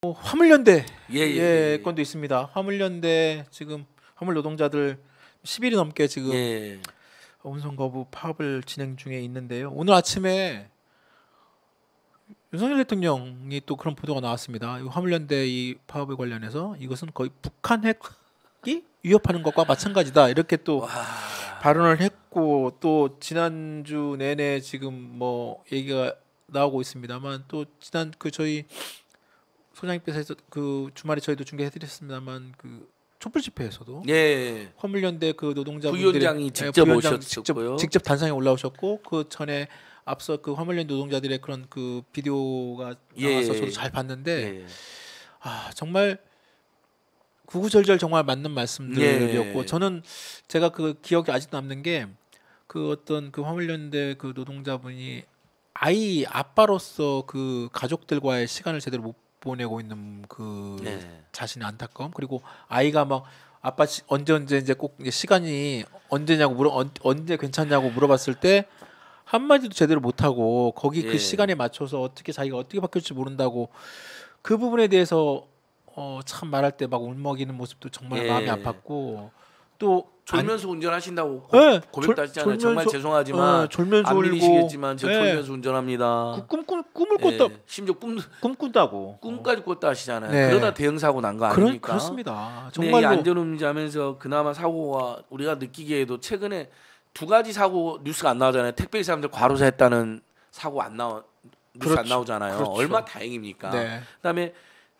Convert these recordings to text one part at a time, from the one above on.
뭐 화물연대 예, 예, 예, 예, 건도 있습니다. 화물연대 지금 화물 노동자들 10일이 넘게 지금 예. 음성 거부 파업을 진행 중에 있는데요. 오늘 아침에 윤석열 대통령이 또 그런 보도가 나왔습니다. 화물연대 이 파업에 관련해서 이것은 거의 북한 핵이 위협하는 것과 마찬가지다 이렇게 또 와. 발언을 했고 또 지난주 내내 지금 뭐 얘기가 나오고 있습니다만 또 지난 그 저희 소장님께서 그 주말에 저희도 중계해드렸습니다만 그 촛불 집회에서도 예, 예, 예. 화물연대 그 노동자분들이 부위원장이 예, 직접 부위원 오셨고요. 직접, 직접 단상에 올라오셨고 그 전에 앞서 그 화물연대 노동자들의 그런 그 비디오가 나와서 예. 저도 잘 봤는데 예. 아 정말 구구절절 정말 맞는 말씀들이었고 저는 제가 그 기억이 아직도 남는 게 그 어떤 그 화물연대 그 노동자분이 아이 아빠로서 그 가족들과의 시간을 제대로 못 보내고 있는 그 네. 자신의 안타까움 그리고 아이가 막 아빠 언제 언제 이제 꼭 시간이 언제냐고 물어 언, 언제 괜찮냐고 물어봤을 때 한마디도 제대로 못하고 거기 그 예. 시간에 맞춰서 어떻게 자기가 어떻게 바뀔지 모른다고 그 부분에 대해서 어, 참 말할 때 막 울먹이는 모습도 정말 예. 마음이 아팠고 또 졸면서 운전하신다고 예, 고, 네. 고백 따지잖아요. 정말 죄송하지만 네, 졸면서 안 믿으시겠지만 저 네. 졸면서 운전합니다. 그, 꿈, 꿈, 을 꿨다. 예, 심지어 꿈, 꿈 꾼다고. 꿈까지 꿨다 하시잖아요. 네. 그러다 대형 사고 난 거 아닙니까? 그렇습니다 정말 안전운전하면서 그나마 사고가 우리가 느끼기에도 최근에 두 가지 사고 뉴스가 안 나오잖아요. 택배 기사람들 과로사 했다는 사고 안 나오 뉴스 그렇죠. 안 나오잖아요. 그렇죠. 얼마 다행입니까? 네. 그다음에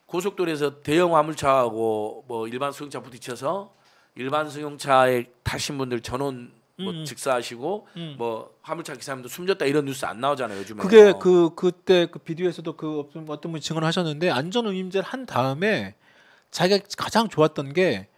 고속도로에서 대형 화물차하고 뭐 일반 수용차 부딪혀서 일반 승용차에 타신 분들 전원 뭐 음. 직사하시고 음. 뭐 화물차 기사님도 숨졌다 이런 뉴스 안 나오잖아요 요즘에. 그게 어. 그 그때 그 비디오에서도 그 어떤 분이 증언하셨는데 안전운임제를 한 다음에 자기가 가장 좋았던 게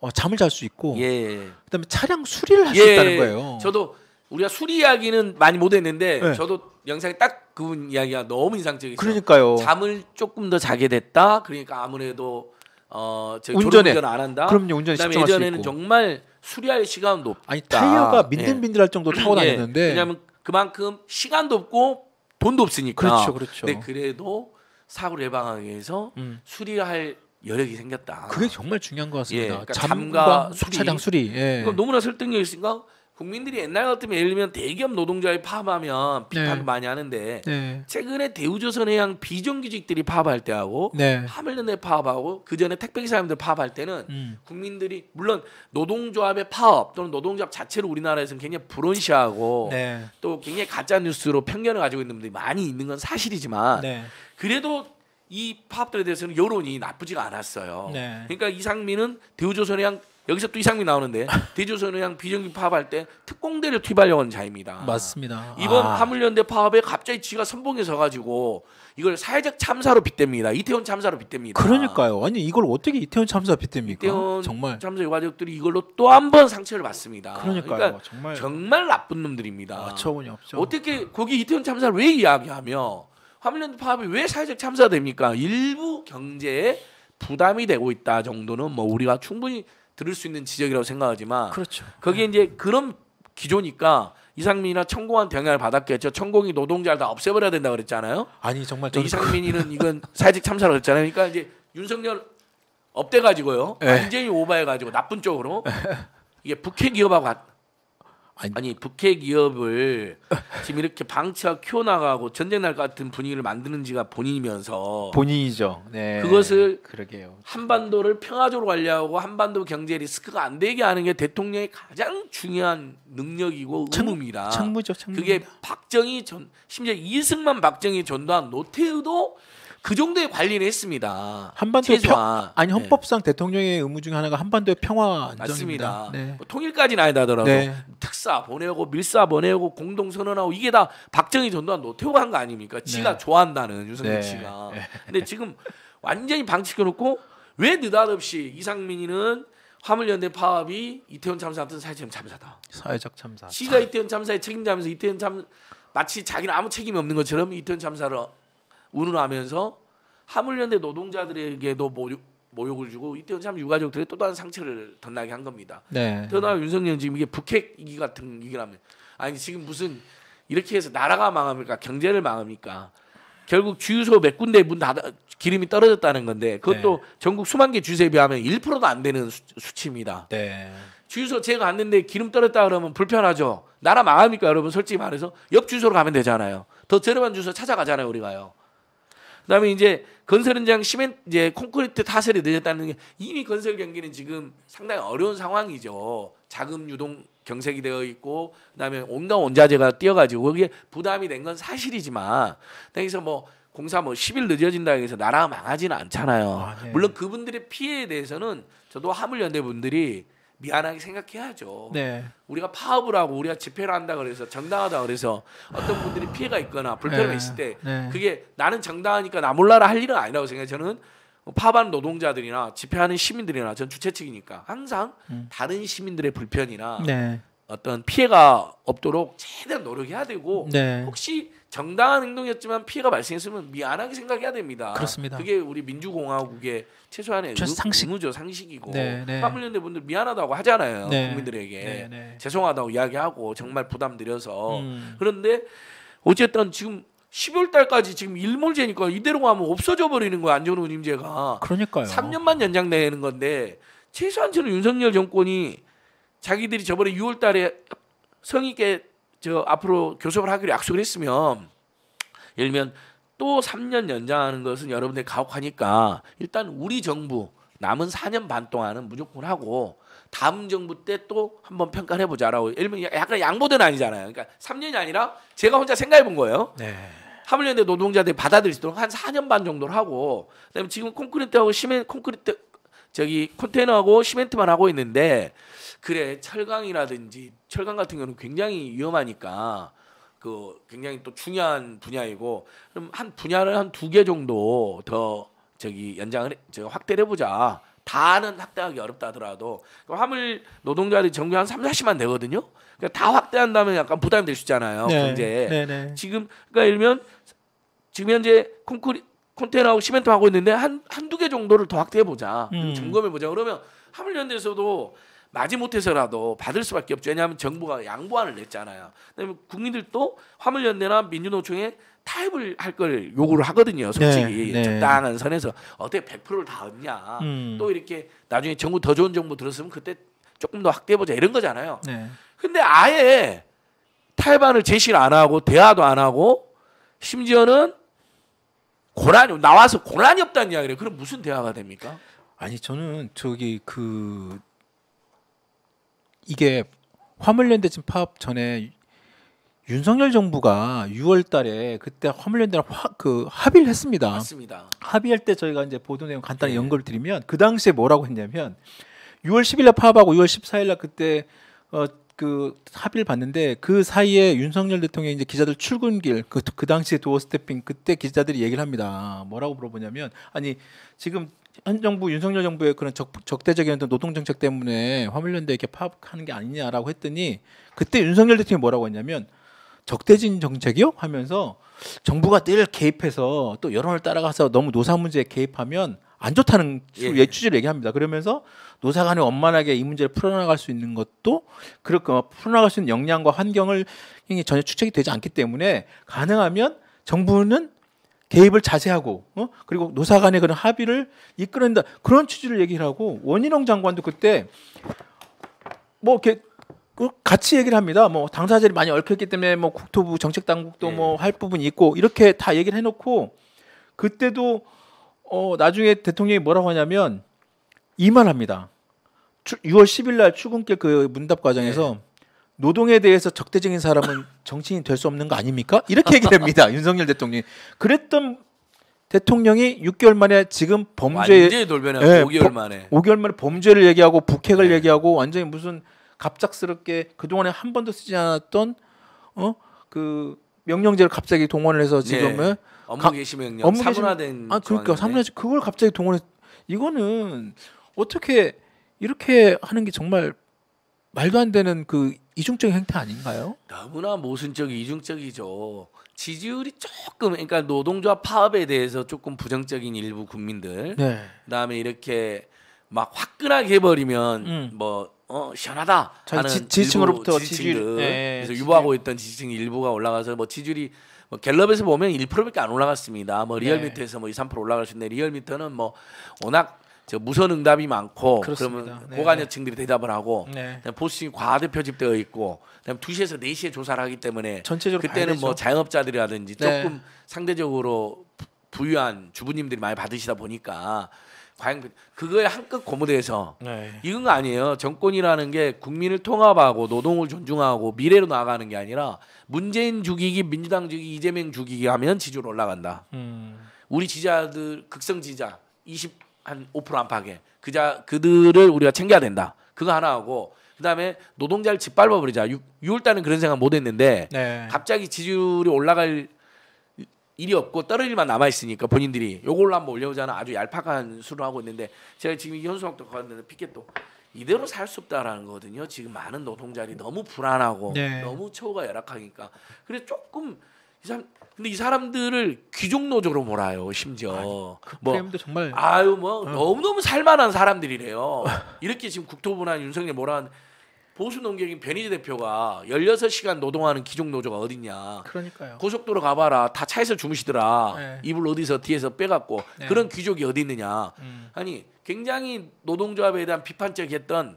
어, 잠을 잘 수 있고 예. 그다음에 차량 수리를 할수 예. 있다는 거예요. 저도 우리가 수리 이야기는 많이 못했는데 네. 저도 영상에 딱그분 이야기가 너무 인상적이었어요. 그러니까요. 잠을 조금 더 자게 됐다. 그러니까 아무래도 어, 운전에 운전 안 한다. 그럼요, 운전에 그다음에 예전에는 정말 수리할 시간 높다. 아니 타이어가 예. 민들민들할 예. 정도 타고 다녔는데 예. 왜냐하면 그만큼 시간도 없고 돈도 없으니까. 그렇죠, 그렇죠. 근데 그래도 사고를 예방하기 위해서 음. 수리할 여력이 생겼다. 그게 정말 중요한 것 같습니다. 예, 그러니까 잠과, 잠과 수리. 차량 수리. 예. 그럼 너무나 설득력 이 있으니까 국민들이 옛날 같으면 예를 들면 대기업 노동자에 파업하면 비판을 네. 많이 하는데 네. 최근에 대우조선의양 비정규직들이 파업할 때하고 네. 하물련의 파업하고 그 전에 택배기사 님들 파업할 때는 음. 국민들이 물론 노동조합의 파업 또는 노동조합 자체를 우리나라에서는 굉장히 불온시하고 네. 또 굉장히 가짜 뉴스로 편견을 가지고 있는 분들이 많이 있는 건 사실이지만 네. 그래도 이 파업들에 대해서는 여론이 나쁘지가 않았어요. 네. 그러니까 이상민은 대우조선의양 여기서 또 이상민 나오는데 대조선 의향 비정규 파업할 때 특공대를 투입하려는 자입니다. 맞습니다. 이번 아. 화물연대 파업에 갑자기 지가 선봉에 서가지고 이걸 사회적 참사로 빗댑니다. 이태원 참사로 빗댑니다. 그러니까요. 아니 이걸 어떻게 이태원 참사 빗댑니까? 이태원 정말 참사 유가족들이 이걸로 또 한 번 상처를 받습니다. 그러니까요. 그러니까 정말 정말 나쁜 놈들입니다. 어처구니 아, 없죠. 어떻게 거기 이태원 참사를 왜 이야기하며 화물연대 파업이 왜 사회적 참사 됩니까? 일부 경제에 부담이 되고 있다 정도는 뭐 우리가 충분히 들을 수 있는 지적이라고 생각하지만 그렇죠. 거기에 네. 이제 그런 기조니까 이상민이나 천공한테 영향을 받았겠죠. 천공이 노동자를 다 없애버려야 된다 그랬잖아요. 아니 정말 저는... 그 이상민이는 이건 사회적 참사를 했잖아요. 그러니까 이제 윤석열 업돼가지고요. 에. 네. 완전히 오바해가지고 나쁜 쪽으로 이게 북핵 기업하고 아니, 아니 북핵 기업을 지금 이렇게 방치하고 키워나가고 전쟁 날것 같은 분위기를 만드는지가 본인이면서 본인이죠. 네. 그것을 그러게요. 한반도를 평화적으로 관리하고 한반도 경제 리스크가 안 되게 하는 게 대통령의 가장 중요한 능력이고 의무입니 청무죠, 청무. 그게 박정희 전 심지어 이승만 박정희 전두환 노태우도 그 정도의 관리를 했습니다. 한반도 평, 아니 네. 헌법상 네. 대통령의 의무 중 하나가 한반도의 평화 안정입니다. 맞습니다. 네. 뭐 통일까지는 아니다더라도 네. 특사 보내고 밀사 보내고 공동 선언하고 이게 다 박정희 전두환 노태우가 한거 아닙니까? 지가 네. 좋아한다는 유승민 네. 씨가. 근데 지금 완전히 방치해놓고 왜 느닷없이 이상민이는 화물연대 파업이 이태원 참사 같은 사회적 참사다. 사회적 참사. 지가 이태원 참사에 책임자면서 이태원 참 마치 자기는 아무 책임이 없는 것처럼 이태원 참사를 운운하면서 하물련대 노동자들에게도 모욕, 모욕을 주고 이때는 참 유가족들의 또 다른 상처를 덧나게 한 겁니다. 네. 더나 윤석열 지금 이게 북핵 이기 같은 이기라면 아니 지금 무슨 이렇게 해서 나라가 망합니까? 경제를 망합니까? 결국 주유소 몇 군데 문 닫아 기름이 떨어졌다는 건데 그것도 네. 전국 수만 개주유에 비하면 1%도 안 되는 수, 수치입니다. 네. 주유소 제가 갔는데 기름 떨어다 그러면 불편하죠. 나라 망합니까 여러분 솔직히 말해서 옆 주유소로 가면 되잖아요. 더 저렴한 주유소 찾아가잖아요 우리가요. 그다음에 이제 건설 현장 시멘 이제 콘크리트 타설이 늦었다는 게 이미 건설 경기는 지금 상당히 어려운 상황이죠. 자금 유동 경색이 되어 있고 그다음에 온갖 원자재가 뛰어가지고 거기에 부담이 된 건 사실이지만 여기서 뭐 공사 뭐 10일 늦어진다 해서 나라가 망하지는 않잖아요. 아, 네. 물론 그분들의 피해에 대해서는 저도 화물연대 분들이 미안하게 생각해야죠. 네. 우리가 파업을 하고 우리가 집회를 한다 그래서 정당하다 그래서 어떤 분들이 피해가 있거나 불편이 네. 있을 때 네. 그게 나는 정당하니까 나 몰라라 할 일은 아니라고 생각해 요 저는 파반 노동자들이나 집회하는 시민들이나 전 주최 측이니까 항상 음. 다른 시민들의 불편이나 네. 어떤 피해가 없도록 최대한 노력해야 되고 혹시 정당한 행동이었지만 피해가 발생했으면 미안하게 생각해야 됩니다. 그렇습니다. 그게 우리 민주공화국의 최소한의 최소 상식. 의무죠 상식이고 파물련대 네, 네. 분들 미안하다고 하잖아요 네. 국민들에게 네, 네. 죄송하다고 이야기하고 정말 부담드려서 음. 그런데 어쨌든 지금 12월 달까지 지금 일몰제니까 이대로 가면 없어져 버리는 거야 안전훈 임제가. 그러니까요. 3년만 연장되는 건데 최소한 저는 윤석열 정권이 자기들이 저번에 6월 달에 성의계 저 앞으로 교섭을 하기로 약속을 했으면 예를 들면 또 3년 연장하는 것은 여러분들 가혹하니까 일단 우리 정부 남은 4년 반 동안은 무조건 하고 다음 정부 때 또 한번 평가를 해보자라고 예를 들면 약간 양보된 아니잖아요. 그러니까 3년이 아니라 제가 혼자 생각해 본 거예요. 네. 하물대 노동자들이 받아들일 수 있도록 한 4년 반 정도를 하고 그다음에 지금 콘크리트하고 시멘 콘크리트 저기 콘테이너하고 시멘트만 하고 있는데 그래 철강이라든지 철강 같은 경우는 굉장히 위험하니까 그 굉장히 또 중요한 분야이고 그럼 한 분야를 한 두 개 정도 더 저기 연장을 저 확대해 보자. 다는 확대하기 어렵다 하더라도 그 화물 노동자들이 정규 한 3, 40만 되거든요. 그러니까 다 확대한다면 약간 부담이 될 수 있잖아요. 네, 경제 네, 네. 지금 그러니까 예를 들면 지금 현재 콘크리 컨테이너하고 시멘트 하고 있는데 한 한두 개 정도를 더 확대해 보자. 음. 점검해 보자. 그러면 하물련대에서도 마지못해서라도 받을 수밖에 없죠. 왜냐하면 정부가 양보안을 냈잖아요. 그다음에 국민들도 화물연대나 민주노총에 타협을 할 걸 요구를 하거든요. 네, 솔직히 네, 네. 적당한 선에서 어떻게 100%를 다 얻냐. 음. 또 이렇게 나중에 정부 더 좋은 정부 들었으면 그때 조금 더 확대해보자 이런 거잖아요. 네. 근데 아예 타협안을 제시를 안 하고 대화도 안 하고 심지어는 고난이 나와서 고난이 없다는 이야기를 그럼 무슨 대화가 됩니까? 아니 저는 저기 그 이게 화물연대 지금 파업 전에 윤석열 정부가 6월달에 그때 화물연대랑 화, 그 합의를 했습니다. 맞습니다. 합의할 때 저희가 이제 보도 내용 간단히 네. 연결 드리면 그 당시에 뭐라고 했냐면 6월 10일날 파업하고 6월 14일날 그때 어, 그 합의를 봤는데 그 사이에 윤석열 대통령이 이제 기자들 출근길 그, 그 당시에 도어 스태핑 그때 기자들이 얘기를 합니다. 뭐라고 물어보냐면 아니 지금 현 정부 윤석열 정부의 그런 적, 대적인 노동 정책 때문에 화물연대 이렇게 파업하는 게 아니냐라고 했더니 그때 윤석열 대통령이 뭐라고 했냐면 적대진 정책이요 하면서 정부가 늘 개입해서 또 여론을 따라가서 너무 노사 문제에 개입하면 안 좋다는 예. 예추지를 예, 얘기합니다. 그러면서 노사간에 원만하게 이 문제를 풀어나갈 수 있는 것도 그렇게 풀어나갈 수 있는 역량과 환경을 전혀 추측이 되지 않기 때문에 가능하면 정부는 개입을 자세하고 어? 그리고 노사간의 그런 합의를 이끌어낸다 그런 취지를 얘기를 하고 원희룡 장관도 그때 뭐 이렇게 그 같이 얘기를 합니다. 뭐 당사자들이 많이 얽혔기 때문에 뭐 국토부 정책 당국도 네. 예. 뭐할 부분이 있고 이렇게 다 얘기를 해놓고 그때도 어 나중에 대통령이 뭐라고 하냐면 이말 합니다. 6월 10일 날 출근길 그 문답 과정에서 네. 노동에 대해서 적대적인 사람은 정치인이 될 수 없는 거 아닙니까? 이렇게 얘기됩니다. 윤석열 대통령이 그랬던 대통령이 6개월 만에 지금 범죄 완전히 돌변하 네, 5개월 만에 5개월 만에 범죄를 얘기하고 북핵을 네. 얘기하고 완전히 무슨 갑작스럽게 그동안에 한 번도 쓰지 않았던 어그 명령제를 갑자기 동원을 해서 지금은 네. 예? 업무 개시 명령 업무 사문화된 아 그러니까 사문화 그걸 갑자기 동원해 이거는 어떻게 이렇게 하는 게 정말 말도 안 되는 그 이중적인 행태 아닌가요? 너무나 모순적 이중적이죠. 지지율이 조금 그러니까 노동조합 파업에 대해서 조금 부정적인 일부 국민들 네. 그다음에 이렇게 막 화끈하게 해버리면 음. 뭐 어, 시원하다 하는 지지층으로부터 지지층들 네, 그래서 유보하고 있던 지지층 일부가 올라가서 뭐 지지율이 뭐 갤럽에서 보면 1%밖에 안 올라갔습니다. 뭐 네. 리얼미터에서 네. 뭐 2, 3% 올라갈 수 있는데 리얼미터는 뭐 워낙 저 무선 응답이 많고 그렇습니다. 그러면 네. 고관여층들이 대답을 하고 네. 보스층이 과대표집되어 있고 그다음 2시에서 4시에 조사를 하기 때문에 전체적으로 그때는 뭐 자영업자들이라든지 네. 조금 상대적으로 부유한 주부님들이 많이 받으시다 보니까 과연 그거에 한껏 고무돼서 네. 이건 거 아니에요. 정권이라는 게 국민을 통합하고 노동을 존중하고 미래로 나아가는 게 아니라 문재인 죽이기, 민주당 죽이기, 이재명 죽이기 하면 지지율 올라간다. 음. 우리 지자들 극성 지자 20 한5% 안팎에 그자 그들을 우리가 챙겨야 된다. 그거 하나 하고 그다음에 노동자를 짓밟아 버리자. 6월 달은 그런 생각 못 했는데 네. 갑자기 지지율이 올라갈 일이 없고 떨어질만 남아 있으니까 본인들이 요걸로 한번 올려보자는 아주 얄팍한 수를 하고 있는데 제가 지금 현수막도 갔는데 피켓도 이대로 살 수 없다라는 거거든요. 지금 많은 노동자들이 너무 불안하고 네. 너무 처우가 열악하니까 그래 조금 이상 근데 이 사람들을 귀족노조로 몰아요 심지어 아니, 그 뭐 정말... 아유 뭐 응. 어. 너무너무 살만한 사람들이래요 이렇게 지금 국토부나 윤석열 몰아는 보수 농객인 변희재 대표가 16시간 노동하는 기종노조가 어딨냐. 그러니까요. 고속도로 가봐라. 다 차에서 주무시더라. 네. 이불 어디서 뒤에서 빼갖고 네. 그런 귀족이 어디 있느냐. 음. 아니 굉장히 노동조합에 대한 비판적이었던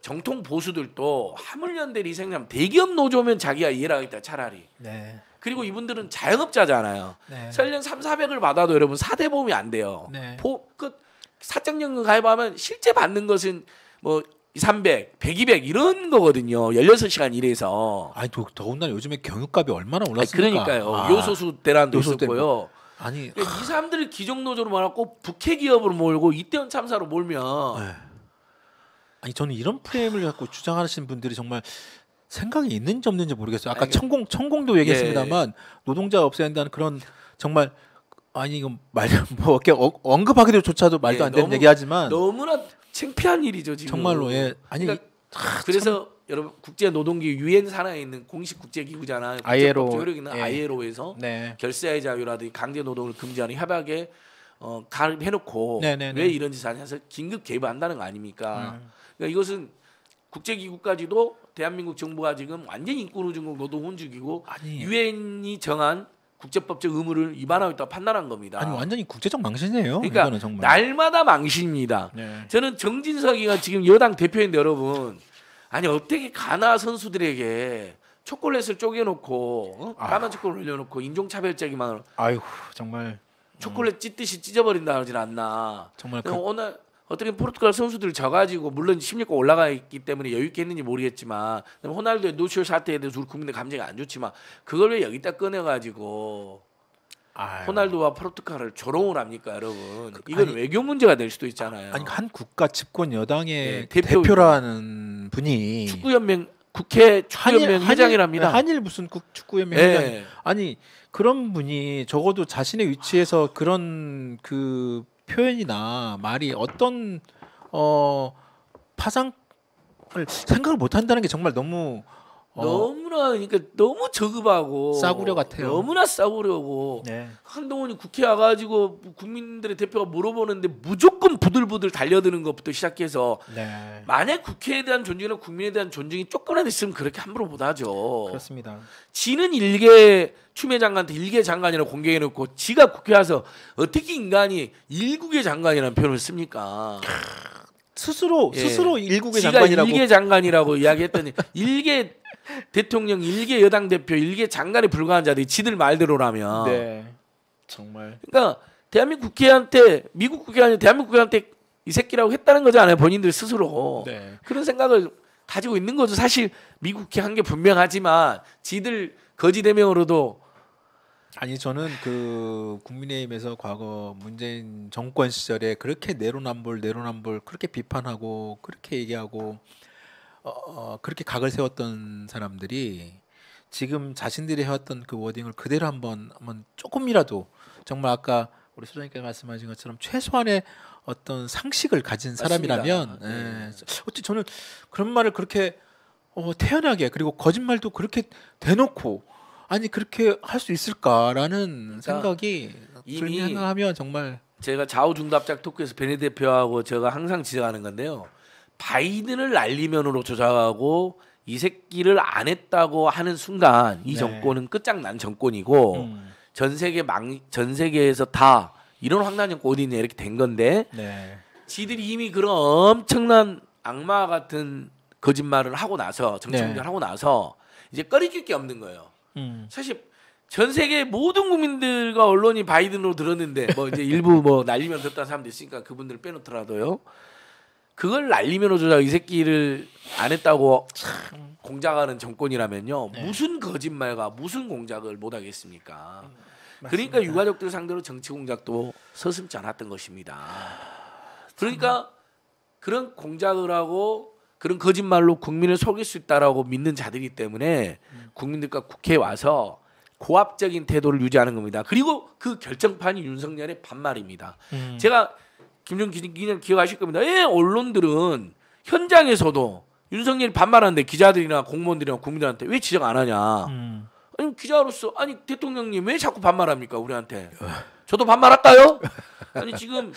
정통 보수들도 하물련대 리생남 대기업 노조면 자기가 이해를 하겠다 차라리. 네. 그리고 이분들은 자영업자잖아요. 네. 설령 3, 400을 받아도 여러분 사대 보험이 안 돼요. 네. 보, 그 사적연금 가입하면 실제 받는 것은 뭐 300, 100, 200 이런 거거든요. 16시간 이래서 아니 더, 더군다나 요즘에 경유값이 얼마나 올랐습니까? 그러니까요. 아. 요소수 대란도 요소 있었고요. 아니 이 사람들을 기정노조로 몰았고 부캐 기업으로 몰고 이태원 참사로 몰면 네. 아니 저는 이런 프레임을 갖고 주장하시는 분들이 정말 생각이 있는지 없는지 모르겠어요. 아까 아니, 천공 천공도 얘기했습니다만 예. 예. 노동자 없애한다는 그런 정말 아니 이건 말뭐 이렇게 어, 언급하기조차도 도 말도 예, 안 되는 너무, 얘기하지만 너무나 창피한 일이죠 지금. 정말로 예. 아니 그러니까, 아, 아 그래서 참. 여러분 국제 노동기 유엔 산하에 있는 공식 국제 기구잖아요. ILO 조력이나 예. ILO에서 네. 결세의 자유라든지 강제 노동을 금지하는 협약에 어, 가해놓고 네, 네, 네, 왜 이런 짓을 하냐서 긴급 개입한다는 거 아닙니까? 음. 그러니까 이것은 국제기구까지도 대한민국 정부가 지금 완전히 인권우준국 노동훈죽이고 유엔이 정한 국제법적 의무를 위반하고 있다고 판단한 겁니다. 아니 완전히 국제적 망신이에요. 그러니까 날마다 망신입니다. 네. 저는 정진석이가 지금 여당 대표인데 여러분 아니 어떻게 가나 선수들에게 초콜릿을 쪼개놓고 어? 아. 까만 초콜릿 올려놓고 인종차별적이만 아이고 정말 초콜릿 찢듯이 찢어버린다 그진 않나. 정말 그... 오늘 어떻게 포르투갈 선수들 을 져가지고 물론 16강 올라가 있기 때문에 여유 있게 했는지 모르겠지만 호날두의 노출 사태에 대해서 우리 국민들 감정이 안 좋지만 그걸 왜 여기다 꺼내가지고 아유. 호날두와 포르투갈을 조롱을 합니까 여러분 그, 이건 아니, 외교 문제가 될 수도 있잖아요 아니 그 한 국가 집권 여당의 네, 대표, 라는 분이 축구연맹 국회 축구연맹 한일, 회장이랍니다 한일 네, 무슨 국, 축구연맹 네. 회장 아니 그런 분이 적어도 자신의 위치에서 그런 그 표현이나 말이 어떤 어 파상을 생각을 못 한다는 게 정말 너무 어. 너무나 그러니까 너무 저급하고 싸구려 같아요. 너무나 싸구려고 네. 한동훈이 국회 와가지고 국민들의 대표가 물어보는데 무조건 부들부들 달려드는 것부터 시작해서 네. 만약 국회에 대한 존중이나 국민에 대한 존중이 조금이라도 있으면 그렇게 함부로 못 하죠. 그렇습니다. 지는 일개 추미애 장관한테 일개 장관이라고 공개해놓고 지가 국회 와서 어떻게 인간이 일국의 장관이라는 표현을 씁니까? 스스로 예. 스스로 일국의 장관이라고 일개 장관이라고 이야기했더니 일개 대통령 일개 여당 대표 일개 장관에 불과한 자들이 지들 말대로라면 네. 정말 그러니까 대한민국 국회한테 미국 국회한테 대한민국 국회한테 이 새끼라고 했다는 거잖아요 본인들 스스로 네. 그런 생각을 가지고 있는 거죠 사실 미국 국회 한게 분명하지만 지들 거지 대명으로도 아니 저는 그 국민의힘에서 과거 문재인 정권 시절에 그렇게 내로남불 내로남불 그렇게 비판하고 그렇게 얘기하고 어, 어, 그렇게 각을 세웠던 사람들이 지금 자신들이 해왔던 그 워딩을 그대로 한번 한번 조금이라도 정말 아까 우리 소장님께서 말씀하신 것처럼 최소한의 어떤 상식을 가진 사람이라면 아, 예. 네. 어찌 저는 그런 말을 그렇게 어, 태연하게 그리고 거짓말도 그렇게 대놓고 아니 그렇게 할 수 있을까라는 그러니까 생각이 이미 생각하면 정말 제가 좌우중답작 토크에서 베네 대표하고 제가 항상 지적하는 건데요. 바이든을 날리면으로 조작하고 이 새끼를 안 했다고 하는 순간 이 네. 정권은 끝장난 정권이고 음. 전 세계 망, 전 세계에서 다 이런 황당 정권 어디 있냐 이렇게 된 건데 네. 지들이 이미 그런 엄청난 악마 같은 거짓말을 하고 나서 정치공격을 네. 하고 나서 이제 꺼리낄 게 없는 거예요. 음. 사실 전 세계 모든 국민들과 언론이 바이든으로 들었는데 뭐 이제 일부 뭐 날리면 됐다는 사람도 있으니까 그분들을 빼놓더라도요. 그걸 날리면 오조자 이 새끼를 안 했다고 참 공작하는 정권이라면요 네. 무슨 거짓말과 무슨 공작을 못 하겠습니까? 음, 그러니까 유가족들 상대로 정치 공작도 서슴지 않았던 것입니다. 그러니까 그런 공작을 하고 그런 거짓말로 국민을 속일 수 있다라고 믿는 자들이 때문에 음. 국민들과 국회에 와서 고압적인 태도를 유지하는 겁니다. 그리고 그 결정판이 윤석열의 반말입니다. 음. 제가 김종기 기자 기억하실 겁니다. 예, 언론들은 현장에서도 윤석열이 반말하는데 기자들이나 공무원들이나 국민들한테 왜 지적 안 하냐. 음. 아니 기자로서 아니 대통령님 왜 자꾸 반말합니까 우리한테. 저도 반말할까요? 아니 지금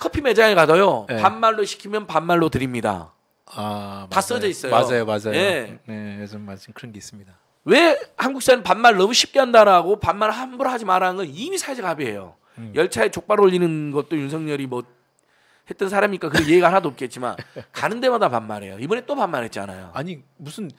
커피 매장에 가도요 네. 반말로 시키면 반말로 드립니다. 아, 다 써져 있어요. 맞아요, 맞아요. 예. 네, 요즘 말씀 그런 게 있습니다. 왜 한국 사람 반말 너무 쉽게 한다라고 반말 함부로 하지 말라는 건 이미 사회적 합의예요. 음. 열차에 족발 올리는 것도 윤석열이 뭐 했던 사람이니까 그 이해가 하나도 없겠지만 가는 데마다 반말해요. 이번에 또 반말했잖아요. 아니 무슨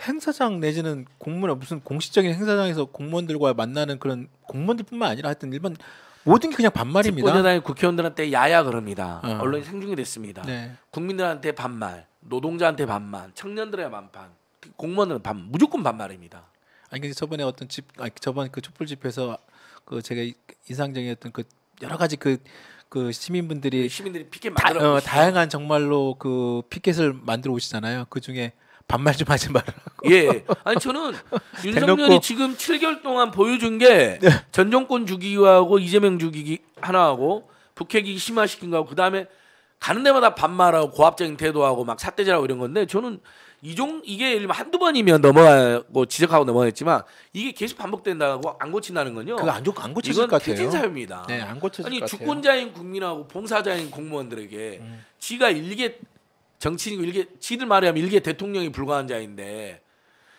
행사장 내지는 공무원 무슨 공식적인 행사장에서 공무원들과 만나는 그런 공무원들뿐만 아니라 하여튼 일반 모든 게 그냥 반말입니다. 집권여당의 국회의원들한테 야야 그럽니다. 어. 언론이 생중계 됐습니다. 네. 국민들한테 반말, 노동자한테 반말, 청년들의 반반, 공무원은 들반 무조건 반말입니다. 아니 근데 저번에 어떤 집, 아니 저번 그 촛불 집회에서 그 제가 인상적이었던 그 여러 가지 그그 그 시민분들이 그 시민들이 피켓 만들어 어, 다양한 정말로 그 피켓을 만들어 오시잖아요. 그 중에 반말 좀 하지 말라고. 예. 아니 저는 윤석열이 지금 7개월 동안 보여준 게 네. 전정권 주기하고 이재명 주기 하나하고 북핵이 심화시킨 거고 그다음에 가는 데마다 반말하고 고압적인 태도하고 막 삿대질하고 이런 건데 저는 이 종 이게 한두 번이면 넘어가고 지적하고 넘어갔지만 이게 계속 반복된다고 안 고친다는 건요. 그안고안고치것 같아요. 이건 사유입니다. 네, 안고치것 같아요. 아니 주권자인 국민하고 봉사자인 공무원들에게 음. 지가 일개 정치인이고 일개 지들 말하면 일개 대통령이 불과한 자인데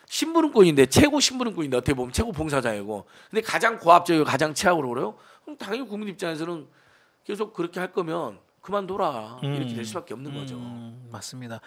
신부름꾼인데 최고 신부름꾼인데 어떻게 보면 최고 봉사자이고 근데 가장 고압적이고 가장 최악으로 그래요? 그럼 당연히 국민 입장에서는 계속 그렇게 할 거면 그만둬라 음. 이렇게 될 음, 수밖에 없는 음. 거죠. 맞습니다.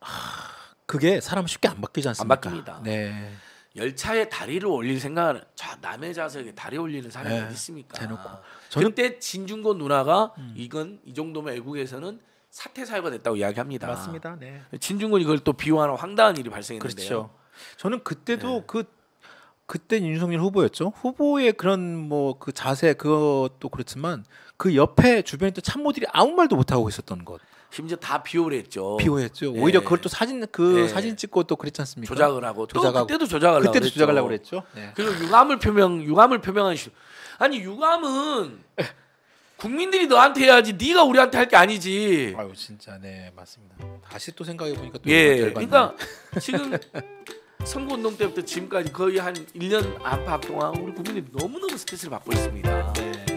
하, 그게 사람 쉽게 안 바뀌지 않습니까? 안 바뀝니다. 네. 열차에 다리를 올릴 생각은 저 남의 좌석에 다리 올리는 사람이 네. 있습니까? 대놓고. 저는... 그때 진중권 누나가 음. 이건 이 정도면 외국에서는 사태 사유가 됐다고 이야기합니다. 맞습니다. 네. 진중권 이걸 또 비호하는 황당한 일이 발생했는데요. 그렇죠. 저는 그때도 네. 그 그때 윤석열 후보였죠. 후보의 그런 뭐 그 자세 그것도 그렇지만 그 옆에 주변에 또 참모들이 아무 말도 못 하고 있었던 것. 심지어 다비호 했죠. 비호했죠. 예. 오히려 그걸 또 사진 그 네. 사진 찍고 또 그랬지 않습니까? 조작을 하고 조작하고 그때도 조작을 그때도 조작하려고 그랬죠. 네. 그리고 유감을 표명 유감을 표명한 시 아니 유감은 국민들이 너한테 해야지 네가 우리한테 할 게 아니지. 아유 진짜 네 맞습니다. 다시 또 생각해 보니까 또 예. 그러니까 지금 선거운동 때부터 지금까지 거의 한 1년 안팎 동안 우리 국민이 너무너무 스트레스를 받고 있습니다. 네.